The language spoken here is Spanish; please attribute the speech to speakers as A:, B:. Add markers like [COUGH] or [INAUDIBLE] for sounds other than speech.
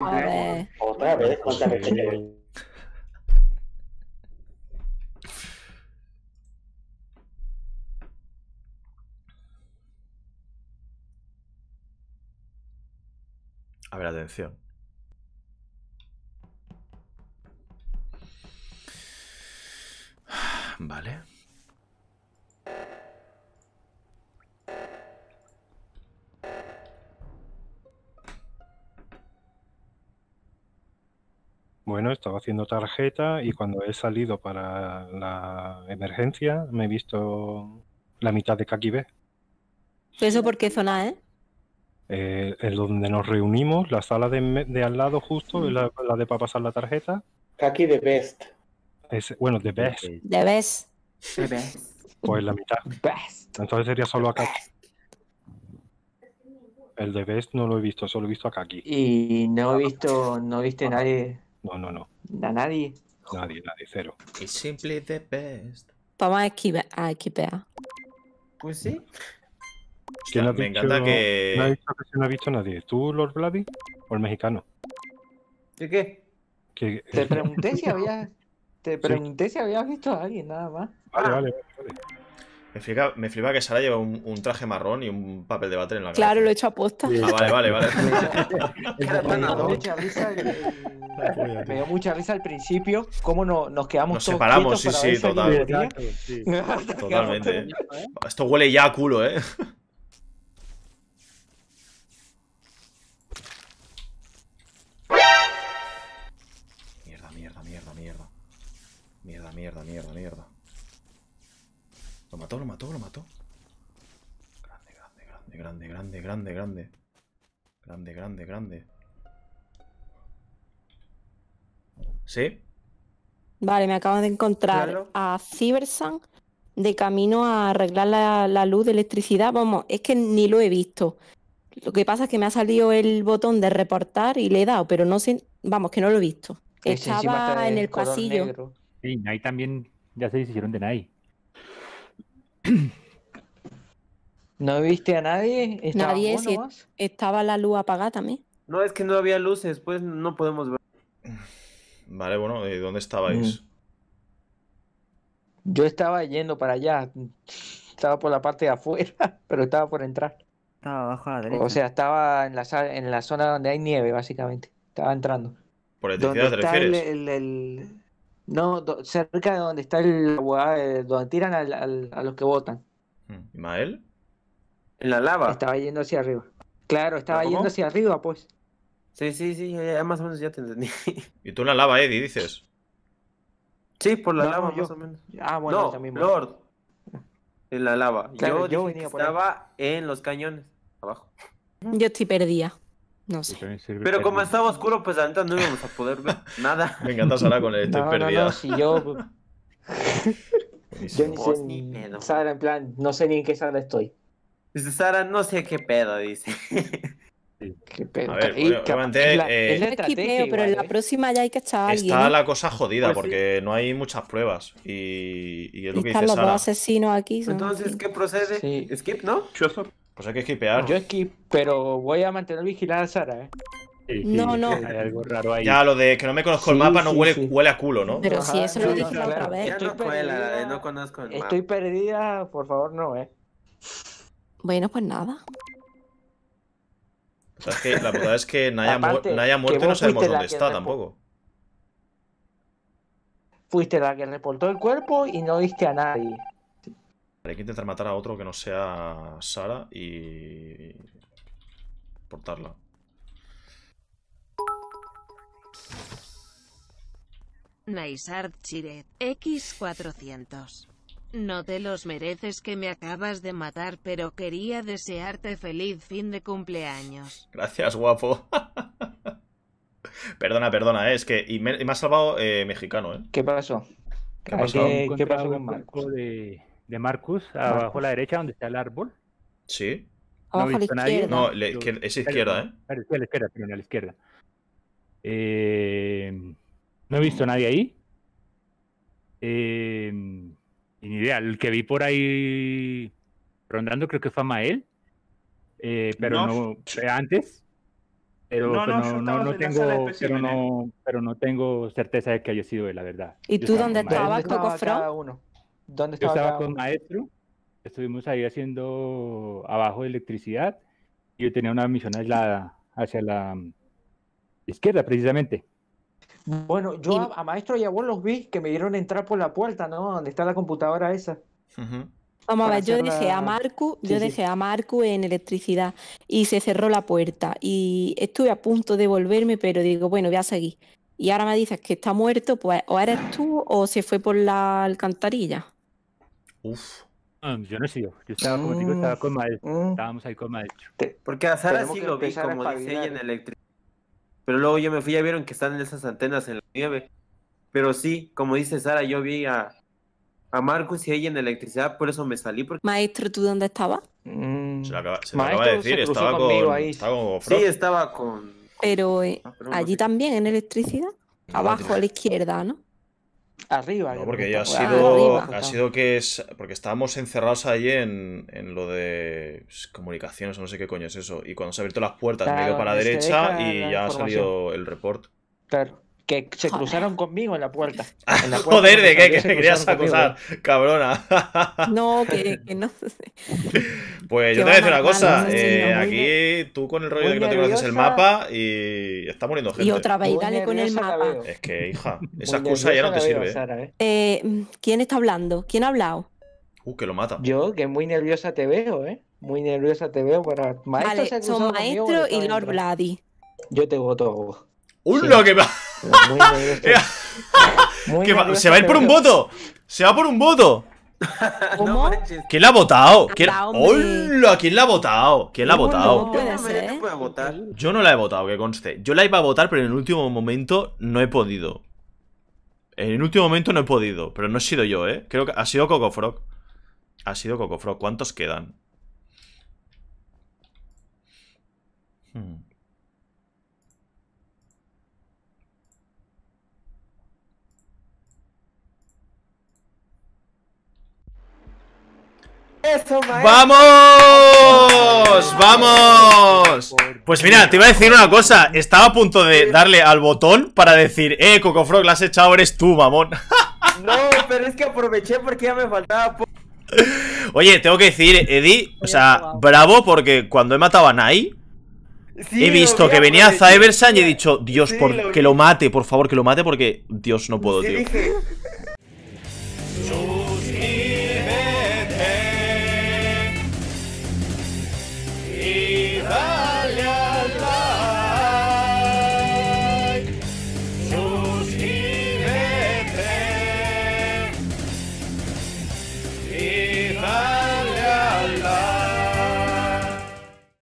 A: A ver. Otra vez contra el
B: A ver, atención. Vale. Bueno, estaba haciendo tarjeta y cuando he salido para la emergencia me he visto la mitad de Kaki B. ¿Eso por qué zona es? Eh? donde nos reunimos, la sala de, al lado justo, mm. la, de para pasar la tarjeta. Kaki de Best. Es, bueno, de Best. De Best. Best. Pues la mitad. Entonces sería solo a Kaki. El de Best no lo he visto, solo he visto a Kaki. Y no he visto, no viste ah. nadie no, no, no. ¿A nadie? Nadie, nadie, cero. It's simply the best. Vamos a esquivar, a Pues sí. me encanta que... No ha, visto, no visto nadie. ¿Tú, Lord Vladdy? ¿O el mexicano? ¿De qué? ¿Qué? Te pregunté si habías... Te [LAUGHS] pregunté si habías visto a alguien, nada más. Vale, vale, vale. Me flipa, que Sara lleva un, traje marrón y un papel de váter en la cara. Claro, lo he hecho a posta. Ah, vale, vale, vale. [LAUGHS] me dio [LAUGHS] mucha risa al principio, cómo nos quedamos nos separamos, sí, sí, total. [LAUGHS] Totalmente. ¿eh? Esto huele ya a culo, ¿eh? mierda, mierda, mierda, mierda. Mierda, mierda, mierda, mierda. Lo mató, lo mató, lo mató. Grande, grande, grande, grande, grande, grande. Grande, grande, grande. grande. ¿Sí? Vale, me acabo de encontrar a Cibersan de camino a arreglar la, luz de electricidad. Vamos, es que ni lo he visto. Lo que pasa es que me ha salido el botón de reportar y le he dado, pero no sé, vamos, que no lo he visto. Pues Estaba en el pasillo. Sí, Nai también ya se hicieron de Nai. [CLEARS THROAT] ¿No viste a nadie? ¿Estaba nadie, estaba la luz apagada también. No, es que no había luces, pues no podemos ver. Vale, bueno, ¿y dónde estabais? Mm. Yo estaba yendo para allá. Estaba por la parte de afuera, [LAUGHS] pero estaba por entrar. Estaba abajo a la derecha. O sea, estaba en la, en la zona donde hay nieve, básicamente. Estaba entrando. ¿Por El, el, el... No, cerca de donde está el agua, eh, donde tiran a los que votan. ¿Imael? Mm, en la lava. Estaba yendo hacia arriba. Claro, estaba yendo hacia arriba, pues. Sí, sí, sí, más o menos ya te entendí. [LAUGHS] Y tú en la lava, Eddie, dices. Sí, por la lava, yo... más o menos. Ah, bueno, no, Lord. En la lava. yo, estaba en los cañones, abajo. Yo estoy perdida. No sé. Pero como estaba oscuro, pues antes no íbamos a poder ver [LAUGHS] nada. Me encanta Sara con el estoy no, perdida. No, no, si yo... Pues, yo ni sé ni, Sara, en plan, no sé ni en qué sala estoy. Dice Sara, no sé qué pedo, dice. Qué pedo. A ver, bueno, eh, es pero en la ¿eh? próxima ya hay que echar alguien. Está la cosa jodida pues porque no hay muchas pruebas. Y, es lo que Están los dos asesinos aquí. Entonces, ¿qué procede? Skip, ¿no? Chuzor. Pues hay que skipear. Yo skip, pero voy a mantener vigilada a Sara, ¿eh? no, no. Hay algo raro ahí. Ya, lo de que no me conozco el mapa no huele, huele a culo, ¿no? Pero si eso lo dije la otra vez. Estoy, perdida, eh, no conozco el estoy perdida, por favor, no, ¿eh? Bueno, pues nada. O sea, que la verdad es que Naya, muerto no sabemos dónde está tampoco. Fuiste la que reportó el cuerpo y no diste a nadie hay que intentar matar a otro que no sea Sara y... Portarla. Naisard Chiret, X400. No te los mereces que me acabas de matar, pero quería desearte feliz fin de cumpleaños. Gracias, guapo. [LAUGHS] perdona, perdona, eh, es que... Y me, ha salvado eh, mexicano, ¿eh? ¿Qué pasó? ¿Qué, pasó? con Marco De de Marcus, abajo a la derecha donde está el árbol. Sí. No he visto nadie. No, es izquierda, ¿eh? A la izquierda, perdón, a la izquierda. Eh, no he visto a nadie ahí. Eh, ni idea. El que vi por ahí rondando creo que fue a Mael. Eh, pero no, fue antes. Pero, no, no, pues, tengo, pero no, pero no tengo certeza de que haya sido él, la verdad. ¿Y tú dónde estabas, uno? Yo estaba con maestro, estuvimos ahí haciendo abajo de electricidad y yo tenía una misión aislada hacia la mm, izquierda precisamente. Bueno, yo a, maestro y a vos los vi que me dieron entrar por la puerta, ¿no? Donde está la computadora esa. Vamos a ver, yo dejé a Marco yo a Marco en electricidad y se cerró la puerta y estuve a punto de volverme, pero digo, bueno, voy a seguir. Y ahora me dices que está muerto, pues o eres tú o se fue por la alcantarilla. Uf. yo no he sido. Yo estaba, como digo, mm, estaba con maestro. Mm. Estábamos ahí con maestro. Porque a Sara sí lo vi como dice ella, en electricidad. Pero luego yo me fui, ya vieron que están en esas antenas en la nieve. Pero sí, como dice Sara, yo vi a, a Marcus y ella en electricidad, por eso me salí. Porque... Maestro, ¿tú dónde estabas? Mm. Se lo acaba, de decir, estaba con, Sí, estaba con... Pero, eh, ah, allí también, en electricidad. Ah, Abajo a la izquierda, ¿no? Arriba. No, porque ya ha sido, ha sido que es. Porque estábamos encerrados ahí en, lo de pues, comunicaciones o no sé qué coño es eso. Y cuando se han abierto las puertas, me he para la derecha y ya ha salido el report. Que se cruzaron conmigo en la puerta. [LAUGHS] Joder, ¿de qué? Que te querías acusar, cabrona. no, [LAUGHS] que, que no. Pues yo te voy a decir una cosa. Eh, aquí tú con el rollo de que no te conoces el mapa y está muriendo gente. Y otra vez, dale con el mapa. Es que, hija, [LAUGHS] esa excusa ya no te sirve. ¿eh? ¿eh? eh, quién está hablando? ¿Quién ha hablado? Uh, que lo mata. Yo, que muy nerviosa te veo, ¿eh? Muy nerviosa te veo. para maestro son maestro y Lord Vladi. Yo te voto. ¡Un lo que [LAUGHS] va, se va a ir por un voto. Se va por un voto. [LAUGHS] ¿Cómo? ¿Quién la ha votado? ¿Quién... ¡Hola! ¿Quién la ha votado? ¿Quién la ha votado? Yo no la he votado, que conste. Yo la iba a votar, pero en el último momento no he podido. En el último momento no he podido, pero no he sido yo, ¿eh? Creo que ha sido Coco Frog. Ha sido Coco ¿Cuántos quedan? Hmm. ¡Vamos! ¡Vamos! Pues mira, te iba a decir una cosa. Estaba a punto de darle al botón para decir, eh, Cocofrog, la has echado, eres tú, mamón. [LAUGHS] No, pero es que aproveché porque ya me faltaba Oye, tengo que decir, Eddie, o sea, bravo porque cuando he matado a Nai, he visto que venía ZaEversan y he dicho, Dios, que lo mate, por favor, que lo mate, porque Dios no puedo, tío.